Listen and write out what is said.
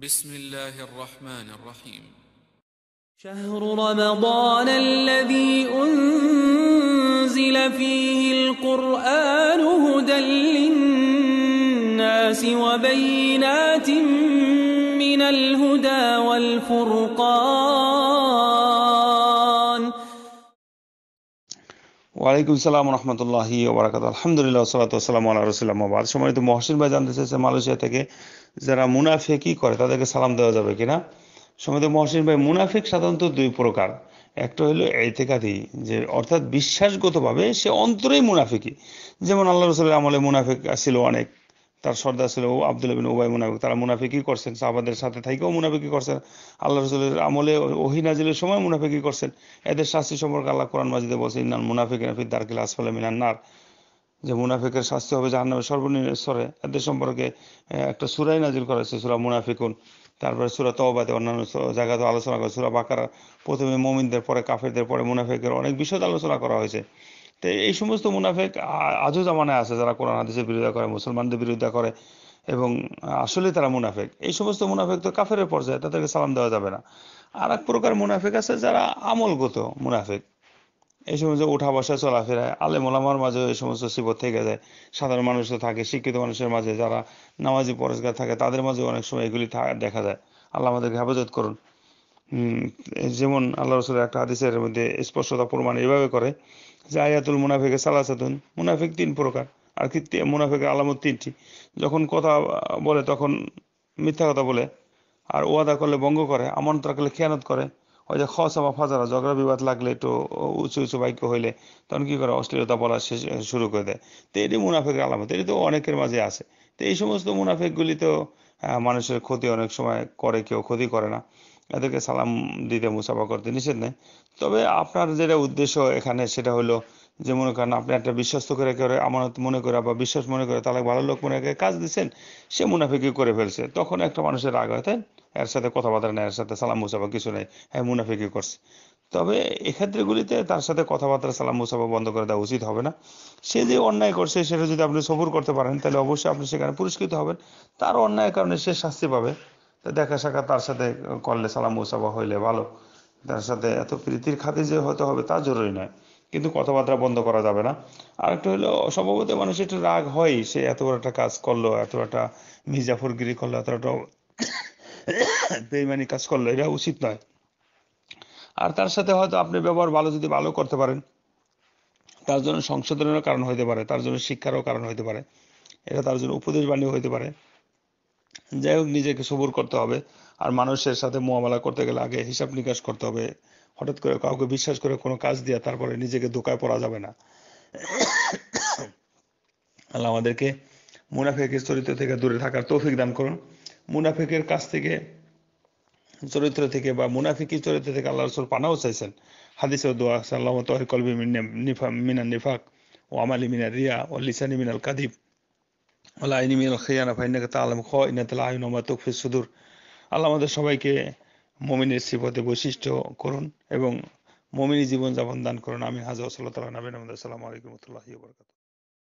بسم الله الرحمن الرحيم شهر رمضان الذي أنزل فيه القرآن هدى للناس وبينات من الهدى والفرقان وعليكم السلام ورحمة الله وبركاته الحمد لله والصلاة والسلام على رسول الله وبعد شمالي تو محسن بجان دسے سے مالو যারা মুনাফেকি করে তাদেরকে সালাম দেওয়া যাবে কিনা সমিত মহসিন ভাই মুনাফিক সাধারণত দুই প্রকার একটা হলো এতেকাদি যে অর্থাৎ বিশ্বাসগতভাবে সে অন্তরেই মুনাফিকি যেমন আল্লাহ রসুলের আমলে মুনাফিক ছিল অনেক তার সর্দার ছিল আব্দুল বিন ওবাই মুনাফিক তারা মুনাফিকই করছেন সাহাবাদের সাথে থাকেও মুনাফিকি করছেন আল্লাহ রসুলের আমলে ওহিনাজিলের সময় মুনাফিকি করছেন এদের শাস্তি সম্পর্কে আল্লাহ কোরআন মাজিদে বলছে ইন্নান মুনাফিক নাফিদ দারকিল আসফালে মিনান্নার যে মুনাফিকের শাস্তি হবে জাহার নামে সর্বনিম্ন স্তরে এদের সম্পর্কে একটা সুরাই নাজিল হয়েছে সুরা মুনাফিকুন তারপরে সুরা তওবাতে অন্যান্য জায়গাতে আলোচনা করে সুরা বাকারা প্রথমে মোমিনদের পরে কাফেরদের পরে মুনাফিকের অনেক বিষয় আলোচনা করা হয়েছে তো এই সমস্ত মুনাফেক আজও জামানায় আছে যারা কোরআন হাদিসের বিরোধিতা করে মুসলমানদের বিরোধিতা করে এবং আসলে তারা মুনাফেক এই সমস্ত মুনাফেক তো কাফের পর্যায়ে তাদেরকে সালাম দেওয়া যাবে না আর এক প্রকার মুনাফেক আছে যারা আমলগত মুনাফেক এই সমস্ত উঠা বসা চলাফেরা আলে মোলামার মাঝে এই সমস্ত সিবত থেকে যায় সাধারণ মানুষ তো থাকে শিক্ষিত মানুষের মাঝে যারা নামাজি পরেশগার থাকে তাদের মাঝে অনেক সময় এগুলি দেখা যায় আল্লাহ আমাদেরকে হেফাজত করুন যেমন আল্লাহ রসুল একটা হাদিসের মধ্যে স্পষ্টতা প্রমাণ এভাবে করে যে আয়াতুল মুনাফিকে সাতুন মুনাফিক তিন প্রকার আর কি মুনাফিকের আলামত তিনটি যখন কথা বলে তখন মিথ্যা কথা বলে আর ওয়াদা করলে বঙ্গ করে আমন্ত্রণ করলে খেয়ানত করে যে বা ফাজারা ঝগড়া বিবাদ লাগলে একটু উঁচু উঁচু বাক্য হইলে তখন কি করে অশ্লীলতা বলা শুরু করে দেয় তো এটি মুনাফেকের আলামত এটি তো অনেকের মাঝে আছে তো এই সমস্ত মুনাফেকগুলি তো মানুষের ক্ষতি অনেক সময় করে কেউ ক্ষতি করে না এদেরকে সালাম দিতে মুসাফা করতে নিষেধ নেই তবে আপনার যেটা উদ্দেশ্য এখানে সেটা হলো যে মনে করেন আপনি একটা বিশ্বস্ত করে করে আমানত মনে করে বা বিশ্বাস মনে করে তাহলে ভালো লোক মনে করে কাজ দিচ্ছেন সে মুনাফিকি করে ফেলছে তখন একটা মানুষের রাগ হয় তাই এর সাথে কথাবার্তা নেই এর সাথে সালাম মুসাফা কিছু নেই হ্যাঁ মুনাফিকি করছে তবে এক্ষেত্রেগুলিতে তার সাথে কথাবার্তা সালাম মুসাফা বন্ধ করে দেওয়া উচিত হবে না সে যে অন্যায় করছে সেটা যদি আপনি সবুর করতে পারেন তাহলে অবশ্যই আপনি সেখানে পুরস্কৃত হবেন তার অন্যায়ের কারণে সে শাস্তি পাবে দেখা সাক্ষাৎ তার সাথে করলে সালাম মুসাফা হইলে ভালো তার সাথে এত প্রীতির খাতে যে হতে হবে তা জরুরি নয় কিন্তু কথাবার্তা বন্ধ করা যাবে না আর একটা হলো সম্ভবত মানুষের একটু রাগ হয় সে এত বড় একটা কাজ করলো এত একটা মির্জাফুরগিরি করলো এত একটা বেইমানি কাজ করলো এটা উচিত নয় আর তার সাথে হয়তো আপনি ব্যবহার ভালো যদি ভালো করতে পারেন তার জন্য সংশোধনের কারণ হইতে পারে তার জন্য শিক্ষারও কারণ হইতে পারে এটা তার জন্য উপদেশ বাণী হইতে পারে যাই হোক নিজেকে সবুর করতে হবে আর মানুষের সাথে মোয়ামেলা করতে গেলে আগে হিসাব নিকাশ করতে হবে হঠাৎ করে কাউকে বিশ্বাস করে কোনো কাজ দিয়ে তারপরে নিজেকে ধোকায় পড়া যাবে না আল্লাহ আমাদেরকে মুনাফেকের চরিত্র থেকে দূরে থাকার তৌফিক দান করুন মুনাফিকের কাছ থেকে চরিত্র থেকে বা মুনাফিকি চরিত্র থেকে আল্লাহ রসুল পানাও চাইছেন ও দোয়া আল্লাহ কলবি মিনা নিফাক ও আমালি মিনা রিয়া ও লিসানি মিনাল কাদিব ওলা আইনি মিনাল খিয়ানা ফাইনাকে তা আলম খ ইনাতলা আইন ওমা সুদুর আল্লাহ আমাদের সবাইকে মমিনের শ্রীপথে বৈশিষ্ট্য করুন এবং মমিনী যাপন দান করুন আমি হাজর সাল্লাহ নবীন আহমদ আসসালামু আলাইকুম রহমতুল্লাহি বরকাত